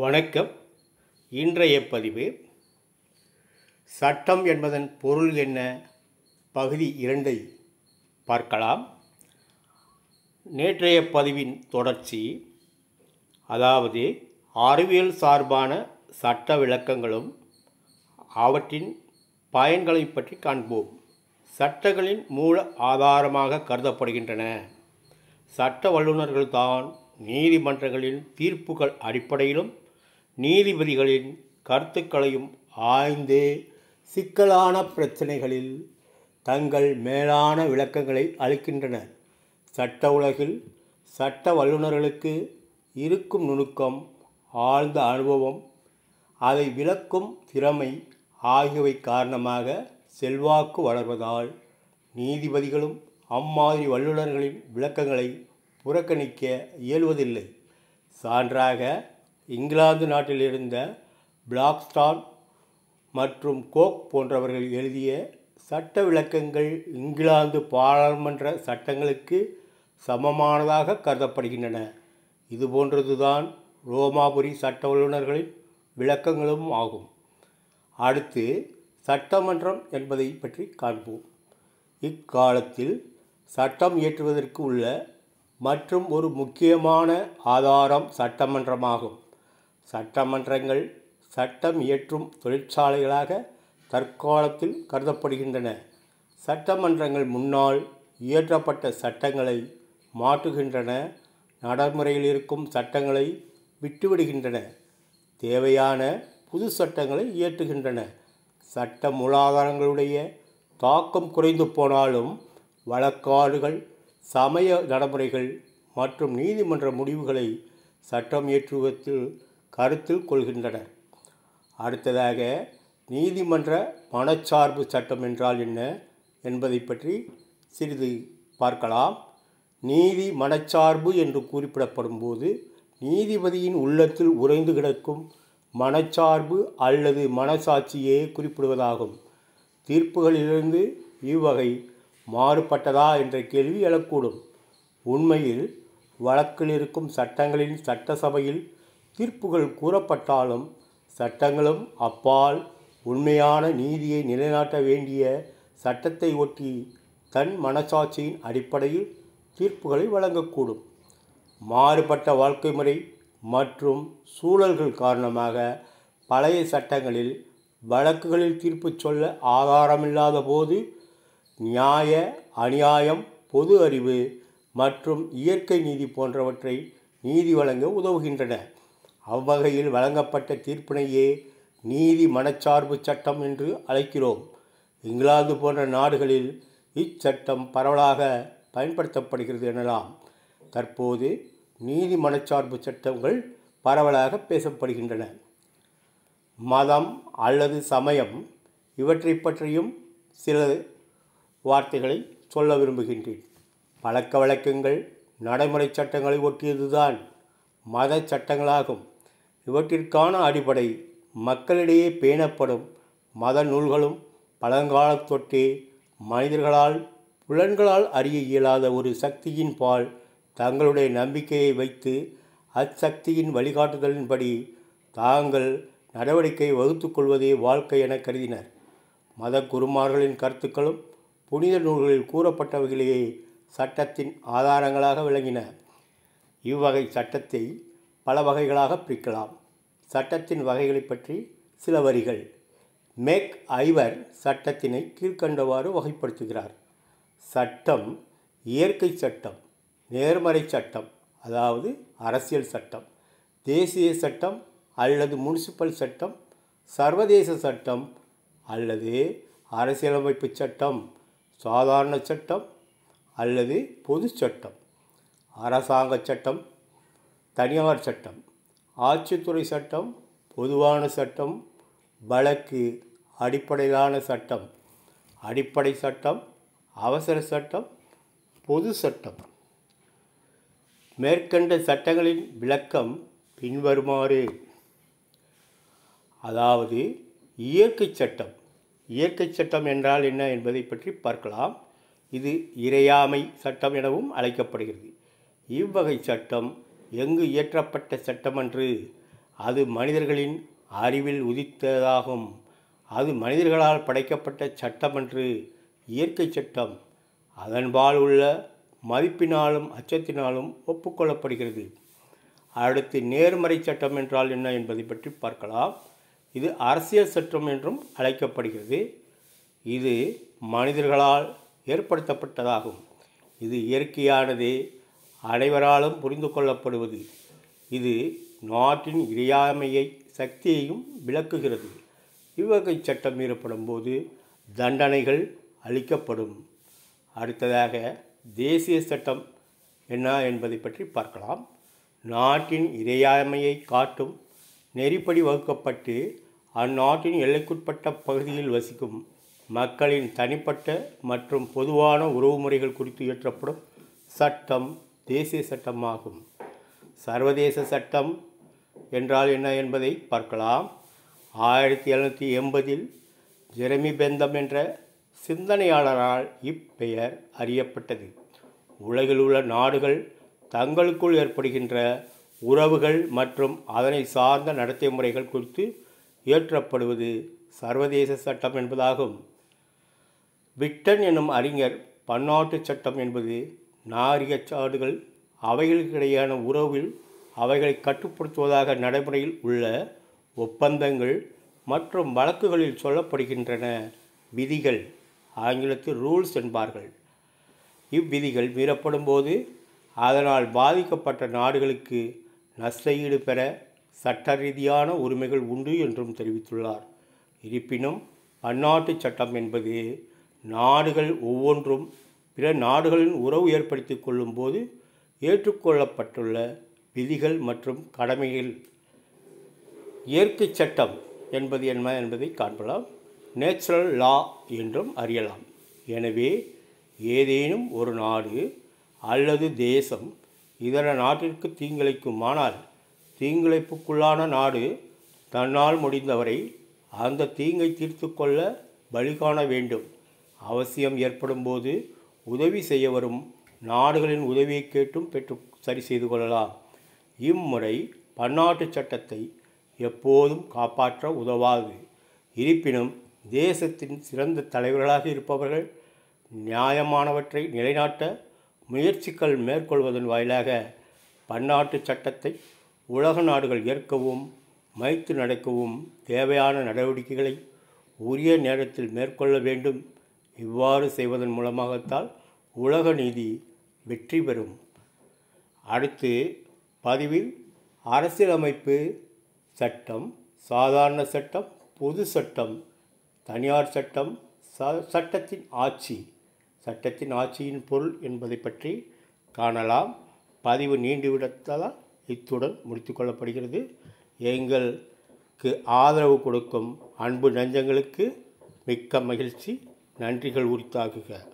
வணக்கம் இன்றைய பதிவு சட்டம் என்பதன் பொருள் என்ன பகுதி இரண்டை பார்க்கலாம் நேற்றைய பதிவின் தொடர்ச்சி அதாவது அறிவியல் சார்பான சட்ட விளக்கங்களும் அவற்றின் பயன்களை பற்றி காண்போம் சட்டங்களின் மூல ஆதாரமாக கருதப்படுகின்றன சட்ட வல்லுநர்கள்தான் நீதிமன்றங்களின் தீர்ப்புகள் அடிப்படையிலும் நீதிபதிகளின் கருத்துக்களையும் ஆய்ந்து சிக்கலான பிரச்சனைகளில் தங்கள் மேலான விளக்கங்களை அளிக்கின்றனர் சட்ட உலகில் சட்ட வல்லுநர்களுக்கு இருக்கும் நுணுக்கம் ஆழ்ந்த அனுபவம் அதை விளக்கும் திறமை ஆகியவை காரணமாக செல்வாக்கு வளர்வதால் நீதிபதிகளும் அம்மாதிரி வல்லுநர்களின் விளக்கங்களை புறக்கணிக்க இயல்வதில்லை சான்றாக இங்கிலாந்து நாட்டில் இருந்த பிளாக்ஸ்டான் மற்றும் கோக் போன்றவர்கள் எழுதிய சட்ட விளக்கங்கள் இங்கிலாந்து பாராளுமன்ற சட்டங்களுக்கு சமமானதாக கருதப்படுகின்றன இது போன்றதுதான் ரோமாபுரி சட்ட வல்லுநர்களின் விளக்கங்களும் ஆகும் அடுத்து சட்டமன்றம் என்பதை பற்றி காண்போம் இக்காலத்தில் சட்டம் இயற்றுவதற்கு உள்ள மற்றும் ஒரு முக்கியமான ஆதாரம் சட்டமன்றமாகும் சட்டமன்றங்கள் சட்டம் இயற்றும் தொழிற்சாலைகளாக தற்காலத்தில் கருதப்படுகின்றன சட்டமன்றங்கள் முன்னால் இயற்றப்பட்ட சட்டங்களை மாற்றுகின்றன நடைமுறையில் இருக்கும் சட்டங்களை விட்டுவிடுகின்றன தேவையான புது சட்டங்களை இயற்றுகின்றன சட்ட மூலாதாரங்களுடைய தாக்கம் குறைந்து போனாலும் வழக்காடுகள் சமய நடைமுறைகள் மற்றும் நீதிமன்ற முடிவுகளை சட்டம் இயற்றுவதில் கருத்தில் கொள்கின்றனர் அடுத்ததாக நீதிமன்ற மனச்சார்பு சட்டம் என்றால் என்ன என்பதை பற்றி சிறிது பார்க்கலாம் நீதி மனச்சார்பு என்று குறிப்பிடப்படும் போது நீதிபதியின் உள்ளத்தில் உறைந்து கிடக்கும் மனச்சார்பு அல்லது மனசாட்சியே குறிப்பிடுவதாகும் தீர்ப்புகளிலிருந்து இவ்வகை மாறுபட்டதா என்ற கேள்வி எழக்கூடும் உண்மையில் வழக்கில் இருக்கும் சட்டங்களின் சட்டசபையில் தீர்ப்புகள் கூறப்பட்டாலும் சட்டங்களும் அப்பால் உண்மையான நீதியை நிலைநாட்ட வேண்டிய சட்டத்தை ஒட்டி தன் மனசாட்சியின் அடிப்படையில் தீர்ப்புகளை வழங்கக்கூடும் மாறுபட்ட வாழ்க்கை முறை மற்றும் சூழல்கள் காரணமாக பழைய சட்டங்களில் வழக்குகளில் தீர்ப்பு சொல்ல ஆதாரமில்லாத போது நியாய அநியாயம் பொது அறிவு மற்றும் இயற்கை நீதி போன்றவற்றை நீதி வழங்க உதவுகின்றன அவ்வகையில் வழங்கப்பட்ட தீர்ப்பினையே நீதி மனச்சார்பு சட்டம் என்று அழைக்கிறோம் இங்கிலாந்து போன்ற நாடுகளில் இச்சட்டம் பரவலாக பயன்படுத்தப்படுகிறது எனலாம் தற்போது நீதி மனச்சார்பு சட்டங்கள் பரவலாக பேசப்படுகின்றன மதம் அல்லது சமயம் இவற்றை பற்றியும் சில வார்த்தைகளை சொல்ல விரும்புகின்றேன் பழக்க வழக்கங்கள் நடைமுறை சட்டங்களை ஒட்டியதுதான் மத சட்டங்களாகும் இவற்றிற்கான அடிப்படை மக்களிடையே பேணப்படும் மத நூல்களும் பழங்காலத்தொட்டே மனிதர்களால் புலன்களால் அறிய இயலாத ஒரு சக்தியின் பால் தங்களுடைய நம்பிக்கையை வைத்து அச்சக்தியின் வழிகாட்டுதலின்படி தாங்கள் நடவடிக்கை வகுத்துக்கொள்வதே வாழ்க்கை என கருதினர் மத குருமார்களின் கருத்துக்களும் புனித நூல்களில் கூறப்பட்டவைகளையே சட்டத்தின் ஆதாரங்களாக விளங்கின இவ்வகை சட்டத்தை பல வகைகளாக பிரிக்கலாம் சட்டத்தின் வகைகளை பற்றி சில வரிகள் மேக் ஐவர் சட்டத்தினை கீழ்கண்டவாறு வகைப்படுத்துகிறார் சட்டம் இயற்கை சட்டம் நேர்மறை சட்டம் அதாவது அரசியல் சட்டம் தேசிய சட்டம் அல்லது முனிசிபல் சட்டம் சர்வதேச சட்டம் அல்லது அரசியலமைப்பு சட்டம் சாதாரண சட்டம் அல்லது பொது சட்டம் அரசாங்க சட்டம் தனியார் சட்டம் ஆட்சித்துறை சட்டம் பொதுவான சட்டம் வழக்கு அடிப்படையிலான சட்டம் அடிப்படை சட்டம் அவசர சட்டம் பொது சட்டம் மேற்கண்ட சட்டங்களின் விளக்கம் பின்வருமாறு அதாவது இயற்கை சட்டம் இயற்கை சட்டம் என்றால் என்ன என்பதை பற்றி பார்க்கலாம் இது இறையாமை சட்டம் எனவும் அழைக்கப்படுகிறது இவ்வகை சட்டம் எங்கு இயற்றப்பட்ட சட்டமன்று அது மனிதர்களின் அறிவில் உதித்ததாகும் அது மனிதர்களால் படைக்கப்பட்ட சட்டமன்று இயற்கை சட்டம் அதன்பால் உள்ள மதிப்பினாலும் அச்சத்தினாலும் ஒப்புக்கொள்ளப்படுகிறது அடுத்து நேர்மறை சட்டம் என்றால் என்ன என்பதை பற்றி பார்க்கலாம் இது அரசியல் சட்டம் என்றும் அழைக்கப்படுகிறது இது மனிதர்களால் ஏற்படுத்தப்பட்டதாகும் இது இயற்கையானது அனைவராலும் புரிந்து கொள்ளப்படுவது இது நாட்டின் இறையாமையை சக்தியையும் விளக்குகிறது இவ்வகை சட்டம் மீறப்படும் போது தண்டனைகள் அளிக்கப்படும் அடுத்ததாக தேசிய சட்டம் என்ன என்பதை பற்றி பார்க்கலாம் நாட்டின் இறையாமையை காட்டும் நெறிப்படி வகுக்கப்பட்டு அந்நாட்டின் எல்லைக்குட்பட்ட பகுதியில் வசிக்கும் மக்களின் தனிப்பட்ட மற்றும் பொதுவான உறவுமுறைகள் குறித்து இயற்றப்படும் சட்டம் தேசிய சட்டமாகும் சர்வதேச சட்டம் என்றால் என்ன என்பதை பார்க்கலாம் ஆயிரத்தி எழுநூற்றி எண்பதில் ஜெரமி பெந்தம் என்ற சிந்தனையாளரால் இப்பெயர் அறியப்பட்டது உலகில் உள்ள நாடுகள் தங்களுக்குள் ஏற்படுகின்ற உறவுகள் மற்றும் அதனை சார்ந்த நடத்தை முறைகள் குறித்து இயற்றப்படுவது சர்வதேச சட்டம் என்பதாகும் பிரிட்டன் என்னும் அறிஞர் பன்னாட்டு சட்டம் என்பது நாரிய சாடுகள் அவைகளுக்கிடையான உறவில் அவைகளை கட்டுப்படுத்துவதாக நடைமுறையில் உள்ள ஒப்பந்தங்கள் மற்றும் வழக்குகளில் சொல்லப்படுகின்றன விதிகள் ஆங்கிலத்தில் ரூல்ஸ் என்பார்கள் இவ்விதிகள் மீறப்படும் போது அதனால் பாதிக்கப்பட்ட நாடுகளுக்கு நஷ்டஈடு பெற சட்ட ரீதியான உரிமைகள் உண்டு என்றும் தெரிவித்துள்ளார் இருப்பினும் அந்நாட்டு சட்டம் என்பது நாடுகள் ஒவ்வொன்றும் பிற நாடுகளின் உறவு ஏற்படுத்தி கொள்ளும்போது ஏற்றுக்கொள்ளப்பட்டுள்ள விதிகள் மற்றும் கடமைகள் இயற்கை சட்டம் என்பது என்ன என்பதை காண்பலாம் நேச்சுரல் லா என்றும் அறியலாம் எனவே ஏதேனும் ஒரு நாடு அல்லது தேசம் இதர நாட்டிற்கு தீங்கிழைக்குமானால் தீங்கிழைப்புக்குள்ளான நாடு தன்னால் முடிந்தவரை அந்த தீங்கை தீர்த்து கொள்ள வழிகாண வேண்டும் அவசியம் ஏற்படும் போது உதவி செய்ய வரும் நாடுகளின் உதவியை கேட்டும் பெற்று சரி செய்து கொள்ளலாம் இம்முறை பன்னாட்டு சட்டத்தை எப்போதும் காப்பாற்ற உதவாது இருப்பினும் தேசத்தின் சிறந்த தலைவர்களாக இருப்பவர்கள் நியாயமானவற்றை நிலைநாட்ட முயற்சிகள் மேற்கொள்வதன் வாயிலாக பன்னாட்டு சட்டத்தை உலக நாடுகள் ஏற்கவும் மைத்து நடக்கவும் தேவையான நடவடிக்கைகளை உரிய நேரத்தில் மேற்கொள்ள வேண்டும் இவ்வாறு செய்வதன் மூலமாகத்தான் உலக நீதி வெற்றி பெறும் அடுத்து பதிவில் அரசியலமைப்பு சட்டம் சாதாரண சட்டம் பொது சட்டம் தனியார் சட்டம் ச சட்டத்தின் ஆட்சி சட்டத்தின் ஆட்சியின் பொருள் என்பதை பற்றி காணலாம் பதிவு நீண்டுவிடத்தால் இத்துடன் முடித்துக்கொள்ளப்படுகிறது எங்களுக்கு ஆதரவு கொடுக்கும் அன்பு நெஞ்சங்களுக்கு மிக்க மகிழ்ச்சி நன்றிகள் உரித்தாகுக